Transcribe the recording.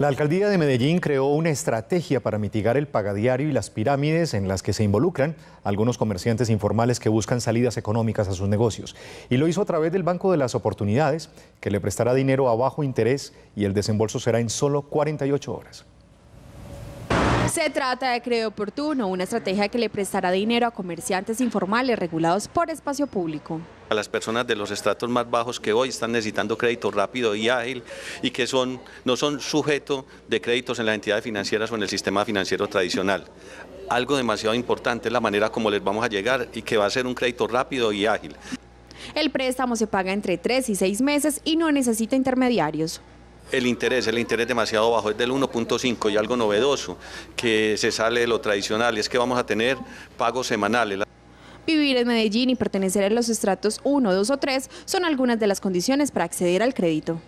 La alcaldía de Medellín creó una estrategia para mitigar el pagadiario y las pirámides en las que se involucran algunos comerciantes informales que buscan salidas económicas a sus negocios. Y lo hizo a través del Banco de las Oportunidades, que le prestará dinero a bajo interés y el desembolso será en solo 48 horas. Se trata de Creo Oportuno, una estrategia que le prestará dinero a comerciantes informales regulados por espacio público a las personas de los estratos más bajos que hoy están necesitando crédito rápido y ágil y que son, no son sujetos de créditos en las entidades financieras o en el sistema financiero tradicional. Algo demasiado importante es la manera como les vamos a llegar y que va a ser un crédito rápido y ágil. El préstamo se paga entre 3 y 6 meses y no necesita intermediarios el interés, el interés demasiado bajo, es del 1.5 y algo novedoso que se sale de lo tradicional, es que vamos a tener pagos semanales. Vivir en Medellín y pertenecer a los estratos 1, 2 o 3 son algunas de las condiciones para acceder al crédito.